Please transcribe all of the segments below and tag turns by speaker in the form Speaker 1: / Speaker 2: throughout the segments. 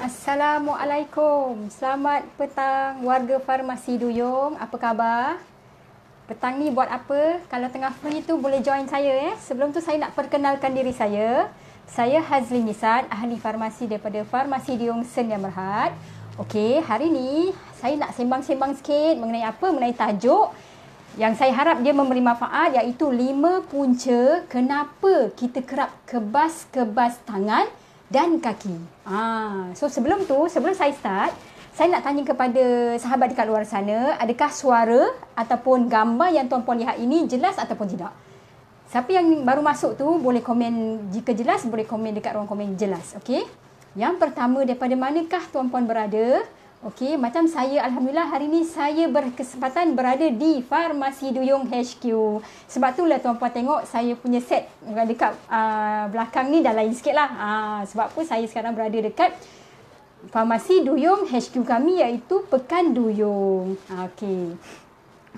Speaker 1: Assalamualaikum. Selamat petang warga Farmasi Duyung. Apa khabar? Petang ni buat apa? Kalau tengah free itu boleh join saya eh. Sebelum tu saya nak perkenalkan diri saya. Saya Hazli Nisan, ahli farmasi daripada Farmasi Duyung Sen yang Merhad. Okey, hari ni saya nak sembang-sembang sikit mengenai apa? Mengenai tajuk yang saya harap dia memberi manfaat iaitu lima punca kenapa kita kerap kebas-kebas tangan dan kaki. Ah, so sebelum tu, sebelum saya start, saya nak tanya kepada sahabat dekat luar sana, adakah suara ataupun gambar yang tuan puan lihat ini jelas ataupun tidak? Siapa yang baru masuk tu boleh komen jika jelas, boleh komen dekat ruang komen jelas, okay? Yang pertama daripada manakah tuan puan berada? Okey, macam saya alhamdulillah hari ini saya berkesempatan berada di Farmasi Duyung HQ. Sebab tu lah tuan-puan tengok saya punya set dekat uh, belakang ni dah lain sikitlah. Ah uh, sebab pun saya sekarang berada dekat Farmasi Duyung HQ kami iaitu Pekan Duyung. Ah, okey.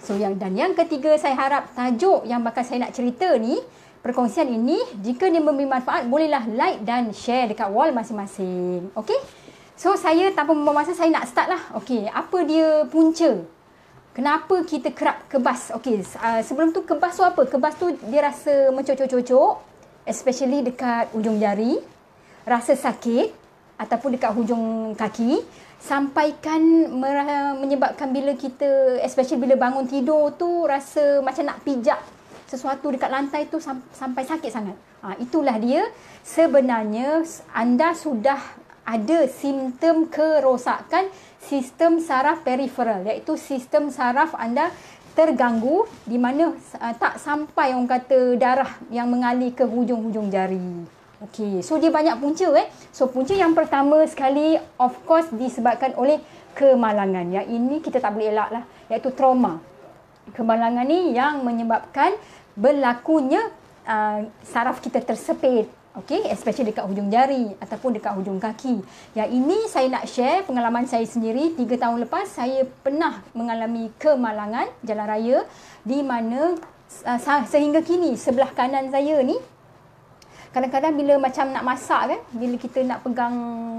Speaker 1: So yang dan yang ketiga saya harap tajuk yang bakal saya nak cerita ni perkongsian ini jika dia memberi manfaat bolehlah like dan share dekat wall masing-masing. Okey. So saya tanpa membuang masa saya nak start lah. Okey, apa dia punca? Kenapa kita kerap kebas? Okey, uh, sebelum tu kebas tu apa? Kebas tu dia rasa mencocok-cocok. Especially dekat ujung jari. Rasa sakit. Ataupun dekat hujung kaki. Sampaikan mer- menyebabkan bila kita, especially bila bangun tidur tu rasa macam nak pijak sesuatu dekat lantai tu sampai sakit sangat. Ha, itulah dia. Sebenarnya anda sudah ada simptom kerosakan sistem saraf peripheral iaitu sistem saraf anda terganggu di mana uh, tak sampai orang kata darah yang mengalir ke hujung-hujung jari. Okey, so dia banyak punca eh. So punca yang pertama sekali of course disebabkan oleh kemalangan. Yang ini kita tak boleh elaklah iaitu trauma. Kemalangan ni yang menyebabkan berlakunya uh, saraf kita tersepit Okay, especially dekat hujung jari ataupun dekat hujung kaki. Ya ini saya nak share pengalaman saya sendiri. Tiga tahun lepas, saya pernah mengalami kemalangan jalan raya di mana uh, sehingga kini sebelah kanan saya ni kadang-kadang bila macam nak masak kan, bila kita nak pegang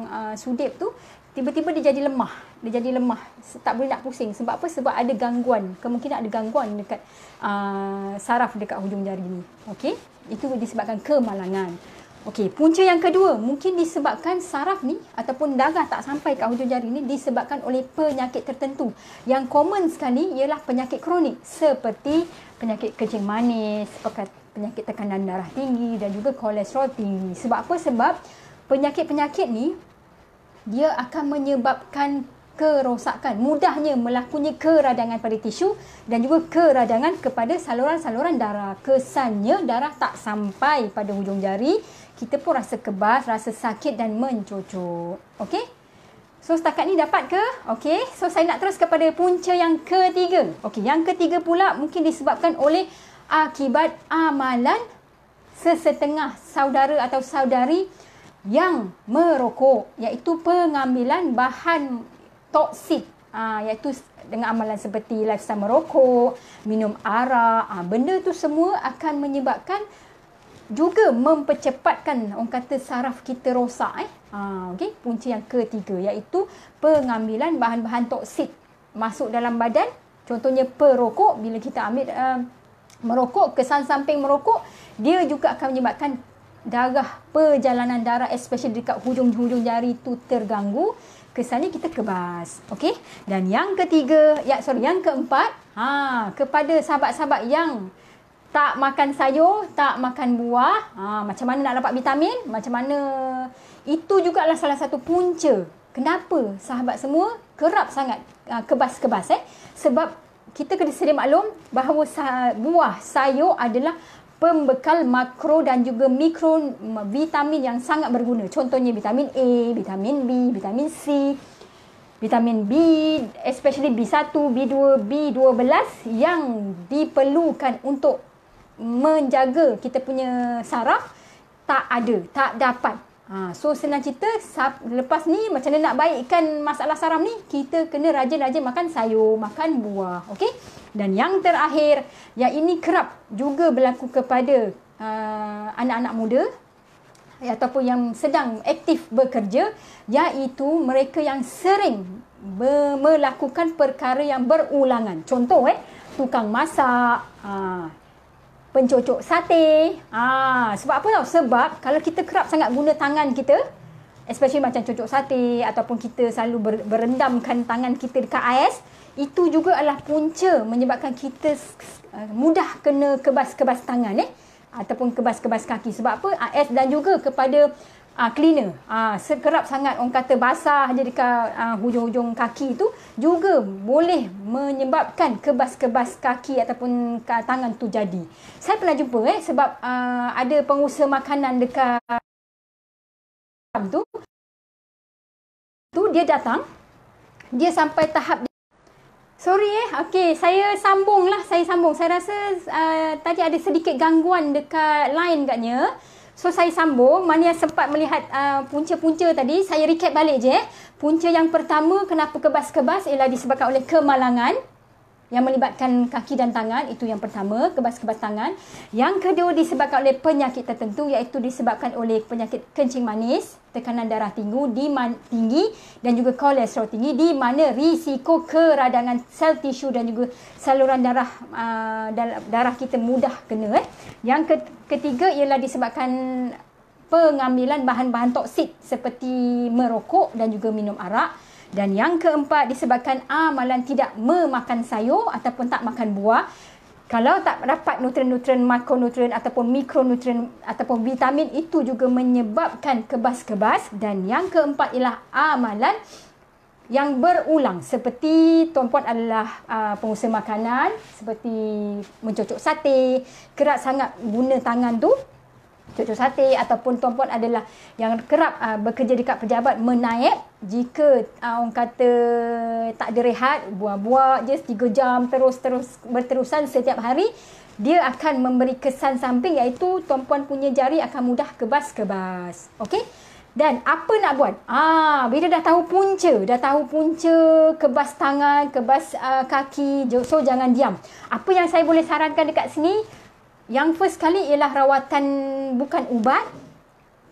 Speaker 1: uh, sudip tu, tiba-tiba dia jadi lemah. Dia jadi lemah. Tak boleh nak pusing. Sebab apa? Sebab ada gangguan. Kemungkinan ada gangguan dekat uh, saraf dekat hujung jari ni. Okey? Itu disebabkan kemalangan. Okey, punca yang kedua mungkin disebabkan saraf ni ataupun darah tak sampai ke hujung jari ni disebabkan oleh penyakit tertentu. Yang common sekali ialah penyakit kronik seperti penyakit kencing manis, penyakit tekanan darah tinggi dan juga kolesterol tinggi. Sebab apa? Sebab penyakit-penyakit ni dia akan menyebabkan kerosakan. Mudahnya melakunya keradangan pada tisu dan juga keradangan kepada saluran-saluran darah. Kesannya darah tak sampai pada hujung jari. Kita pun rasa kebas, rasa sakit dan mencucuk. Okey? So setakat ni dapat ke? Okey. So saya nak terus kepada punca yang ketiga. Okey, yang ketiga pula mungkin disebabkan oleh akibat amalan sesetengah saudara atau saudari yang merokok iaitu pengambilan bahan toksik uh, ah, iaitu dengan amalan seperti lifestyle merokok, minum arak, uh, benda tu semua akan menyebabkan juga mempercepatkan orang kata saraf kita rosak eh. Ha, ah, okay. Punca yang ketiga iaitu pengambilan bahan-bahan toksik masuk dalam badan. Contohnya perokok bila kita ambil uh, merokok kesan samping merokok dia juga akan menyebabkan darah perjalanan darah especially dekat hujung-hujung jari tu terganggu kesannya kita kebas. Okey? Dan yang ketiga, ya sorry, yang keempat, ha, kepada sahabat-sahabat yang tak makan sayur, tak makan buah, ha, macam mana nak dapat vitamin? Macam mana? Itu juga adalah salah satu punca. Kenapa sahabat semua kerap sangat ha, kebas-kebas eh? Sebab kita kena sedia maklum bahawa buah, sayur adalah pembekal makro dan juga mikro mm, vitamin yang sangat berguna. Contohnya vitamin A, vitamin B, vitamin C, vitamin B, especially B1, B2, B12 yang diperlukan untuk menjaga kita punya saraf tak ada, tak dapat. Ha, so senang cerita sab, lepas ni macam mana nak baikkan masalah saraf ni kita kena rajin-rajin makan sayur, makan buah, okay? Dan yang terakhir yang ini kerap juga berlaku kepada uh, anak-anak muda ataupun yang sedang aktif bekerja iaitu mereka yang sering melakukan perkara yang berulangan. Contoh eh tukang masak, uh, pencocok sate. Ah, sebab apa tau? Sebab kalau kita kerap sangat guna tangan kita, especially macam cocok sate ataupun kita selalu ber, berendamkan tangan kita dekat ais, itu juga adalah punca menyebabkan kita uh, mudah kena kebas-kebas tangan eh ataupun kebas-kebas kaki. Sebab apa? Ais dan juga kepada uh, cleaner. Uh, sekerap sangat orang kata basah je dekat uh, hujung-hujung kaki tu juga boleh menyebabkan kebas-kebas kaki ataupun tangan tu jadi. Saya pernah jumpa eh sebab uh, ada pengusaha makanan dekat tu tu dia datang dia sampai tahap Sorry eh. Okay, saya sambung lah. Saya sambung. Saya rasa uh, tadi ada sedikit gangguan dekat line katnya. So saya sambung, mana yang sempat melihat uh, punca-punca uh, tadi, saya recap balik je. Eh. Punca yang pertama kenapa kebas-kebas ialah disebabkan oleh kemalangan yang melibatkan kaki dan tangan itu yang pertama kebas-kebas tangan yang kedua disebabkan oleh penyakit tertentu iaitu disebabkan oleh penyakit kencing manis tekanan darah tinggi di tinggi dan juga kolesterol tinggi di mana risiko keradangan sel tisu dan juga saluran darah uh, darah kita mudah kena eh. yang ketiga ialah disebabkan pengambilan bahan-bahan toksik seperti merokok dan juga minum arak dan yang keempat disebabkan amalan tidak memakan sayur ataupun tak makan buah. Kalau tak dapat nutrien-nutrien makronutrien ataupun mikronutrien ataupun vitamin itu juga menyebabkan kebas-kebas. Dan yang keempat ialah amalan yang berulang seperti tuan-puan adalah uh, pengusaha makanan seperti mencocok sate kerat sangat guna tangan tu Cucu Sati ataupun Tuan Puan adalah yang kerap uh, bekerja dekat pejabat menaik jika uh, orang kata tak ada rehat, buah buat je 3 jam terus-terus berterusan setiap hari, dia akan memberi kesan samping iaitu Tuan Puan punya jari akan mudah kebas-kebas. Okey? Dan apa nak buat? Ah, bila dah tahu punca, dah tahu punca kebas tangan, kebas uh, kaki, so jangan diam. Apa yang saya boleh sarankan dekat sini, yang first sekali ialah rawatan bukan ubat.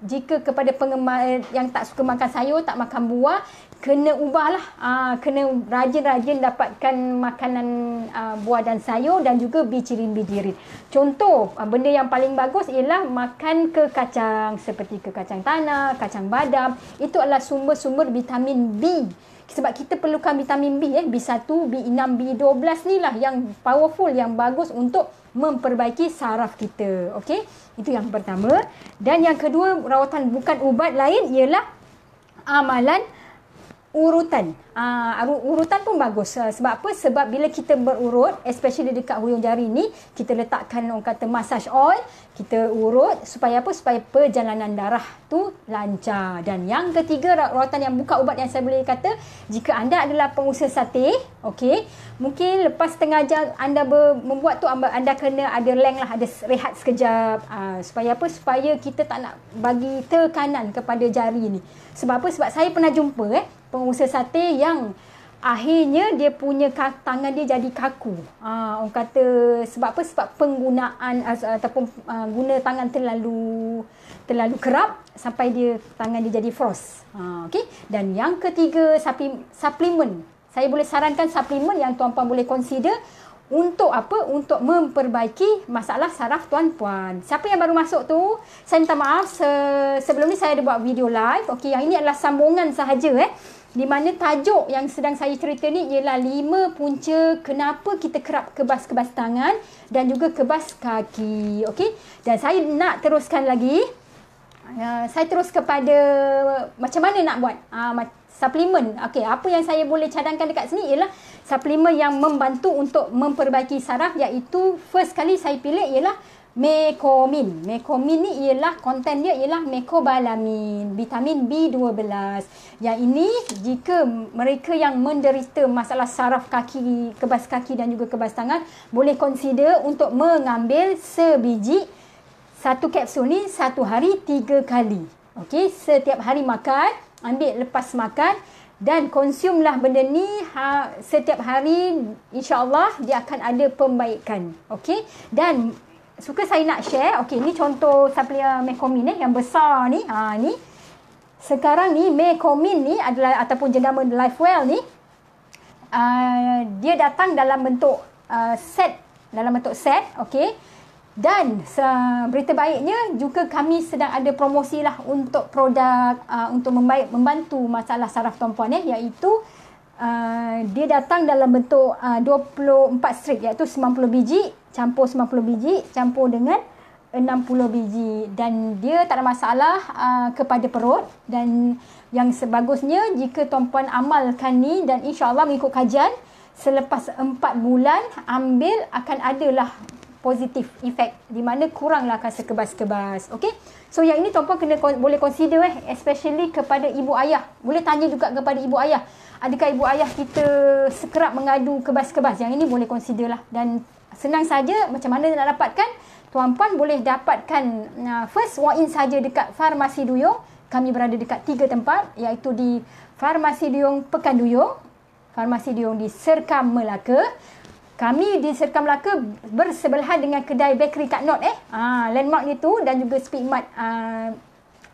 Speaker 1: Jika kepada penggemar yang tak suka makan sayur, tak makan buah, kena ubahlah. Ah kena rajin-rajin dapatkan makanan uh, buah dan sayur dan juga bicirin-bicirin. Contoh uh, benda yang paling bagus ialah makan ke kacang seperti ke kacang tanah, kacang badam. Itu adalah sumber-sumber vitamin B. Sebab kita perlukan vitamin B eh B1, B6, B12 ni lah yang powerful yang bagus untuk memperbaiki saraf kita. Okey, itu yang pertama. Dan yang kedua, rawatan bukan ubat lain ialah amalan urutan. Uh, urutan pun bagus. Ah, sebab apa? Sebab bila kita berurut, especially dekat hujung jari ni, kita letakkan orang kata massage oil, kita urut supaya apa? Supaya perjalanan darah tu lancar. Dan yang ketiga, rawatan yang buka ubat yang saya boleh kata, jika anda adalah pengusaha sate, okay, mungkin lepas tengah jam anda membuat tu, anda kena ada leng lah, ada rehat sekejap. Uh, supaya apa? Supaya kita tak nak bagi tekanan kepada jari ni. Sebab apa? Sebab saya pernah jumpa eh, pengusaha sate yang akhirnya dia punya tangan dia jadi kaku. Ah orang kata sebab apa? Sebab penggunaan ah, ataupun uh, guna tangan terlalu terlalu kerap sampai dia tangan dia jadi frost. Ha ah, okey. Dan yang ketiga sapi, suplemen. Saya boleh sarankan suplemen yang tuan-puan boleh consider untuk apa? Untuk memperbaiki masalah saraf tuan-puan. Siapa yang baru masuk tu, saya minta maaf se- sebelum ni saya ada buat video live. Okey, yang ini adalah sambungan sahaja eh di mana tajuk yang sedang saya cerita ni ialah lima punca kenapa kita kerap kebas-kebas tangan dan juga kebas kaki. Okey. Dan saya nak teruskan lagi. Ya, saya terus kepada macam mana nak buat uh, suplemen. Okey, apa yang saya boleh cadangkan dekat sini ialah suplemen yang membantu untuk memperbaiki saraf iaitu first kali saya pilih ialah Mekomin. Mekomin ni ialah konten dia ialah mekobalamin, vitamin B12. Yang ini jika mereka yang menderita masalah saraf kaki, kebas kaki dan juga kebas tangan boleh consider untuk mengambil sebiji satu kapsul ni satu hari tiga kali. Okey, setiap hari makan, ambil lepas makan dan konsumlah benda ni ha, setiap hari insya-Allah dia akan ada pembaikan. Okey, dan suka saya nak share. Okey, ni contoh supplier Mekomin eh yang besar ni. Ha ni. Sekarang ni Mekomin ni adalah ataupun jenama Lifewell ni. Uh, dia datang dalam bentuk uh, set dalam bentuk set, okey. Dan berita baiknya juga kami sedang ada promosi lah untuk produk uh, untuk membaik, membantu masalah saraf tumpuan eh iaitu uh, dia datang dalam bentuk uh, 24 strip iaitu 90 biji campur 90 biji campur dengan 60 biji dan dia tak ada masalah uh, kepada perut dan yang sebagusnya jika tuan-puan amalkan ni dan insyaAllah mengikut kajian selepas 4 bulan ambil akan adalah positif efek di mana kuranglah akan kebas kebas Okay? So yang ini tuan-puan kena, boleh consider eh, especially kepada ibu ayah. Boleh tanya juga kepada ibu ayah. Adakah ibu ayah kita sekerap mengadu kebas-kebas? Yang ini boleh consider lah. Dan senang saja macam mana nak dapatkan tuan puan boleh dapatkan uh, first walk in saja dekat farmasi duyung kami berada dekat tiga tempat iaitu di farmasi duyung pekan duyung farmasi duyung di serkam melaka kami di serkam melaka bersebelahan dengan kedai bakery kat not eh ah landmark itu dan juga speedmart uh, ah,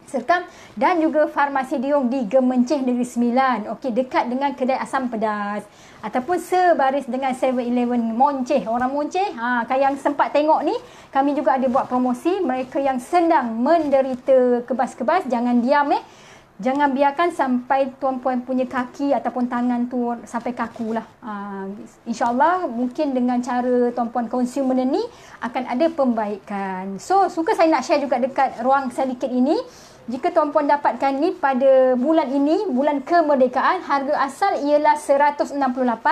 Speaker 1: serta dan juga farmasi diung di Gemenceh Negeri Sembilan. Okey, dekat dengan kedai asam pedas ataupun sebaris dengan 7-Eleven Monceh. Orang Monceh, ha, kalau yang sempat tengok ni, kami juga ada buat promosi. Mereka yang sedang menderita kebas-kebas, jangan diam eh. Jangan biarkan sampai tuan puan punya kaki ataupun tangan tu sampai kaku lah. Ha, InsyaAllah mungkin dengan cara tuan puan consumer ni akan ada pembaikan. So suka saya nak share juga dekat ruang sedikit ini. Jika tuan-puan dapatkan ni pada bulan ini, bulan kemerdekaan, harga asal ialah RM168.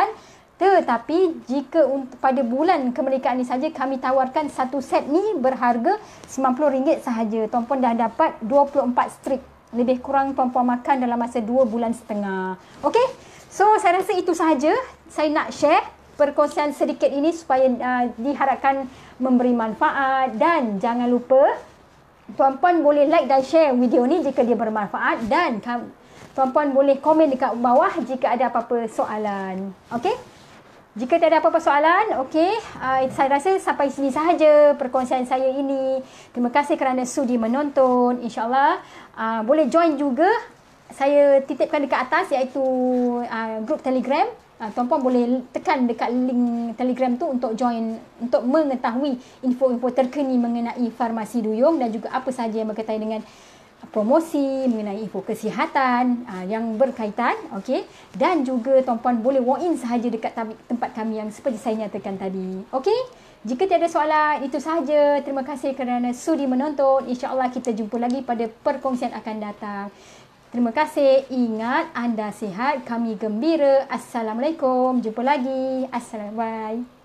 Speaker 1: Tetapi jika pada bulan kemerdekaan ini saja kami tawarkan satu set ni berharga RM90 sahaja. Tuan-puan dah dapat 24 strip. Lebih kurang tuan-puan makan dalam masa 2 bulan setengah. Okey? So saya rasa itu sahaja saya nak share perkongsian sedikit ini supaya uh, diharapkan memberi manfaat dan jangan lupa tuan-puan boleh like dan share video ni jika dia bermanfaat dan tuan-puan boleh komen dekat bawah jika ada apa-apa soalan. Okey? Jika tak apa-apa soalan, okey, uh, saya rasa sampai sini sahaja perkongsian saya ini. Terima kasih kerana sudi menonton. InsyaAllah uh, boleh join juga. Saya titipkan dekat atas iaitu uh, grup telegram uh, tuan-puan boleh tekan dekat link telegram tu untuk join untuk mengetahui info-info terkini mengenai farmasi duyung dan juga apa sahaja yang berkaitan dengan promosi mengenai info kesihatan uh, yang berkaitan okay? dan juga tuan-puan boleh walk in sahaja dekat tempat kami yang seperti saya nyatakan tadi okay? Jika tiada soalan, itu sahaja. Terima kasih kerana sudi menonton. InsyaAllah kita jumpa lagi pada perkongsian akan datang. Terima kasih. Ingat anda sihat, kami gembira. Assalamualaikum. Jumpa lagi. Assalamualaikum.